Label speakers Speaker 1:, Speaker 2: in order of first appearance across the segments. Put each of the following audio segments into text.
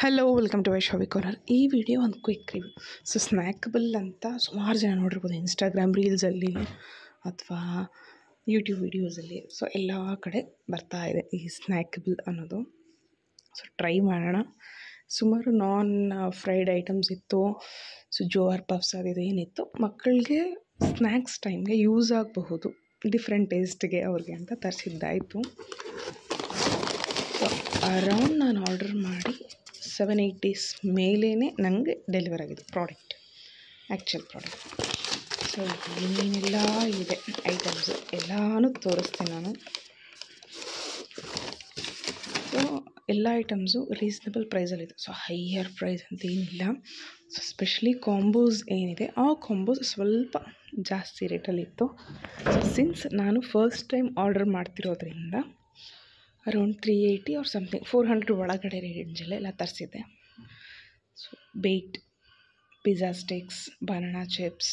Speaker 1: hello welcome to Vaishavi corner ಈ video ಒಂದು quick review so snackable ಅಂತ ಸುಮಾರು ಜನ ನೋಡಿರ್ಬೋದು ಇನ್ಸ್ಟಾಗ್ರಾಮ್ ರೀಲ್ಸಲ್ಲಿ ಅಥವಾ ಯೂಟ್ಯೂಬ್ ವೀಡಿಯೋಸಲ್ಲಿ ಸೊ ಎಲ್ಲ ಕಡೆ ಬರ್ತಾ ಇದೆ ಈ ಸ್ನ್ಯಾಕಬಲ್ ಅನ್ನೋದು ಸೊ ಟ್ರೈ ಮಾಡೋಣ ಸುಮಾರು ನಾನ್ ಫ್ರೈಡ್ ಐಟಮ್ಸ್ ಇತ್ತು ಸೊ ಜೋಹರ್ ಪಫ್ಸ್ ಅದು ಏನಿತ್ತು ಮಕ್ಕಳಿಗೆ ಸ್ನ್ಯಾಕ್ಸ್ ಟೈಮ್ಗೆ ಯೂಸ್ ಆಗಬಹುದು ಡಿಫ್ರೆಂಟ್ ಟೇಸ್ಟ್ಗೆ ಅವ್ರಿಗೆ ಅಂತ ತರಿಸಿದ್ದಾಯಿತು ಅರೌಂಡ್ ನಾನು ಆರ್ಡರ್ ಮಾಡಿ ಸೆವೆನ್ ಏಯ್ಟ್ ಡೇಸ್ ಮೇಲೇ ನನಗೆ ಡೆಲಿವರ್ ಆಗಿದೆ ಪ್ರಾಡಕ್ಟ್ ಆ್ಯಕ್ಚುಯಲ್ ಪ್ರಾಡಕ್ಟ್ ಸೊ ಏನೆಲ್ಲ ಇದೆ ಐಟಮ್ಸು ಎಲ್ಲನೂ ತೋರಿಸ್ತೀನಿ ನಾನು ಸೊ ಎಲ್ಲ ಐಟಮ್ಸು ರೀಸನೇಬಲ್ ಪ್ರೈಸಲ್ಲಿದೆ ಸೊ ಹೈಯರ್ ಪ್ರೈಸ್ ಅಂತ ಏನಿಲ್ಲ ಸೊ ಸ್ಪೆಷಲಿ ಕಾಂಬೋಸ್ ಏನಿದೆ ಆ ಕಾಂಬೋಸ್ ಸ್ವಲ್ಪ ಜಾಸ್ತಿ ರೇಟಲ್ಲಿತ್ತು ಸೊ ಸಿನ್ಸ್ ನಾನು ಫಸ್ಟ್ ಟೈಮ್ ಆರ್ಡರ್ ಮಾಡ್ತಿರೋದ್ರಿಂದ around three eighty or something four hundred ಒಳಗಡೆ ಎಲ್ಲ ತರಿಸಿದ್ದೆ so baked pizza sticks banana chips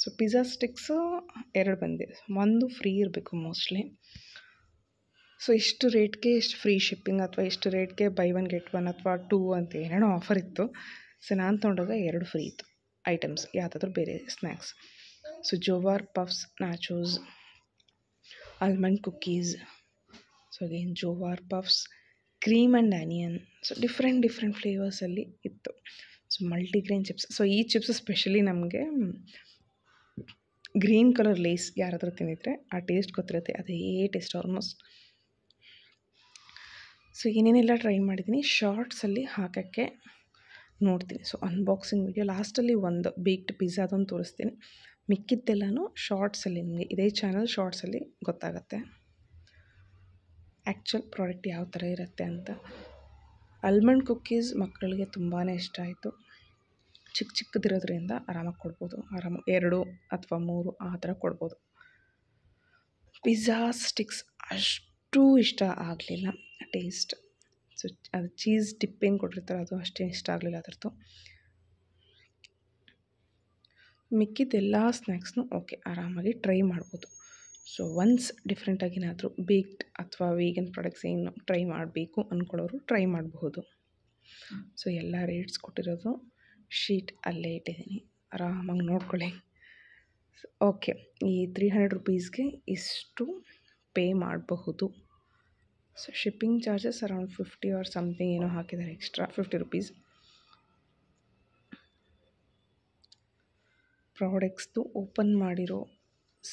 Speaker 1: so pizza sticks ಎರಡು ಬಂದಿದೆ ಒಂದು ಫ್ರೀ ಇರಬೇಕು ಮೋಸ್ಟ್ಲಿ ಸೊ ಇಷ್ಟು ರೇಟ್ಗೆ ಇಷ್ಟು ಫ್ರೀ ಶಿಪ್ಪಿಂಗ್ ಅಥವಾ ಇಷ್ಟು ರೇಟ್ಗೆ ಬೈ ಒನ್ ಗೆಟ್ ಒನ್ ಅಥವಾ ಟೂ ಅಂತ ಏನೇನೋ ಆಫರ್ ಇತ್ತು ಸೊ ನಾನು ತೊಗೊಂಡಾಗ ಎರಡು ಫ್ರೀ ಇತ್ತು ಐಟಮ್ಸ್ ಯಾವುದಾದ್ರೂ ಬೇರೆ snacks so jowar puffs nachos almond cookies so again jowar puffs cream and onion so different different ಫ್ಲೇವರ್ಸಲ್ಲಿ ಇತ್ತು ಸೊ ಮಲ್ಟಿಗ್ರೇನ್ ಚಿಪ್ಸ್ ಸೊ ಈ ಚಿಪ್ಸ್ ಸ್ಪೆಷಲಿ ನಮಗೆ ಗ್ರೀನ್ ಕಲರ್ ಲೇಸ್ ಯಾರಾದರೂ ತಿಂದಿದರೆ ತಿಂದಿದ್ರೆ ಆ ಟೇಸ್ಟ್ ಗೊತ್ತಿರುತ್ತೆ ಅದೇ ಟೇಸ್ಟ್ ಆಲ್ಮೋಸ್ಟ್ ಸೊ ಏನೇನೆಲ್ಲ ಟ್ರೈ ಮಾಡಿದ್ದೀನಿ ಶಾರ್ಟ್ಸಲ್ಲಿ ಹಾಕೋಕ್ಕೆ ನೋಡ್ತೀನಿ ಸೊ ಅನ್ಬಾಕ್ಸಿಂಗ್ ವಿಡಿಯೋ ಲಾಸ್ಟಲ್ಲಿ ಒಂದು ಬೇಕ್ಡ್ ಪಿಜ್ಜಾ ಅದೊಂದು ತೋರಿಸ್ತೀನಿ ಮಿಕ್ಕಿದ್ದೆಲ್ಲನೂ ಶಾರ್ಟ್ಸಲ್ಲಿ ನಿಮಗೆ ಇದೇ ಚಾನಲ್ ಶಾರ್ಟ್ಸಲ್ಲಿ ಗೊತ್ತಾಗುತ್ತೆ ಆ್ಯಕ್ಚುಲ್ ಪ್ರಾಡಕ್ಟ್ ಯಾವ ಥರ ಇರುತ್ತೆ ಅಂತ ಆಲ್ಮಂಡ್ ಕುಕ್ಕೀಸ್ ಮಕ್ಕಳಿಗೆ ತುಂಬಾ ಇಷ್ಟ ಆಯಿತು ಚಿಕ್ಕ ಚಿಕ್ಕದಿರೋದ್ರಿಂದ ಆರಾಮಾಗಿ ಕೊಡ್ಬೋದು ಆರಾಮ ಎರಡು ಅಥವಾ ಮೂರು ಆ ಥರ ಕೊಡ್ಬೋದು ಪಿಝಾ ಸ್ಟಿಕ್ಸ್ ಅಷ್ಟು ಇಷ್ಟ ಆಗಲಿಲ್ಲ ಟೇಸ್ಟ್ ಸೊ ಅದು ಚೀಸ್ ಡಿಪ್ ಕೊಟ್ಟಿರ್ತಾರೆ ಅದು ಅಷ್ಟೇನು ಇಷ್ಟ ಆಗಲಿಲ್ಲ ಅದರದ್ದು ಮಿಕ್ಕಿದ್ದೆಲ್ಲ ಸ್ನ್ಯಾಕ್ಸ್ನು ಓಕೆ ಆರಾಮಾಗಿ ಟ್ರೈ ಮಾಡ್ಬೋದು ಸೊ ಒನ್ಸ್ ಡಿಫ್ರೆಂಟಾಗಿ ಏನಾದರೂ ಬೇಕ್ಡ್ ಅಥವಾ ವೀಗನ್ ಪ್ರಾಡಕ್ಟ್ಸ್ ಏನು ಟ್ರೈ ಮಾಡಬೇಕು ಅಂದ್ಕೊಳ್ಳೋರು ಟ್ರೈ ಮಾಡಬಹುದು ಸೊ ಎಲ್ಲ ರೇಟ್ಸ್ ಕೊಟ್ಟಿರೋದು ಶೀಟ್ ಅಲ್ಲೇ ಇಟ್ಟಿದ್ದೀನಿ ಆರಾಮಾಗಿ ನೋಡ್ಕೊಳ್ಳಿ ಓಕೆ ಈ ತ್ರೀ ಹಂಡ್ರೆಡ್ ರುಪೀಸ್ಗೆ ಇಷ್ಟು ಪೇ ಮಾಡಬಹುದು so shipping charges around fifty or something ಏನೋ ಹಾಕಿದ್ದಾರೆ ಎಕ್ಸ್ಟ್ರಾ ಫಿಫ್ಟಿ ರುಪೀಸ್ ಪ್ರಾಡಕ್ಟ್ಸ್ದು ಓಪನ್ ಮಾಡಿರೋ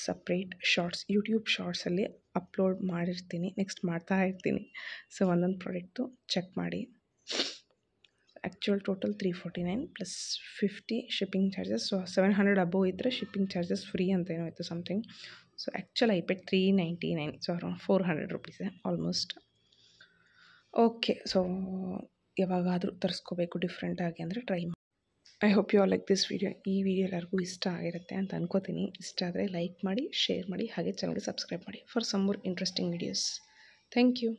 Speaker 1: ಸಪ್ರೇಟ್ ಶಾರ್ಟ್ಸ್ ಯೂಟ್ಯೂಬ್ ಶಾರ್ಟ್ಸಲ್ಲಿ ಅಪ್ಲೋಡ್ ಮಾಡಿರ್ತೀನಿ ನೆಕ್ಸ್ಟ್ ಮಾಡ್ತಾ ಇರ್ತೀನಿ ಸೊ ಒಂದೊಂದು ಪ್ರಾಡಕ್ಟು ಚೆಕ್ ಮಾಡಿ actual total three forty nine plus fifty shipping charges so seven hundred above ಇದ್ದರೆ ಶಿಪ್ಪಿಂಗ್ ಚಾರ್ಜಸ್ ಫ್ರೀ ಅಂತ ಏನೋ ಇತ್ತು something so actual I paid three ninety nine so around four hundred rupees almost okay so ಯಾವಾಗಾದರೂ ತರಿಸ್ಕೋಬೇಕು ಡಿಫ್ರೆಂಟಾಗಿ ಅಂದರೆ try ಮಾಡಿ I hope you like this video ಈ video ಎಲ್ಲರಿಗೂ ಇಷ್ಟ ಆಗಿರುತ್ತೆ ಅಂತ ಅನ್ಕೋತೀನಿ ಇಷ್ಟ ಆದರೆ ಲೈಕ್ ಮಾಡಿ ಶೇರ್ ಮಾಡಿ ಹಾಗೆ ಚಾನಲ್ಗೆ ಸಬ್ಸ್ಕ್ರೈಬ್ ಮಾಡಿ for some more interesting videos thank you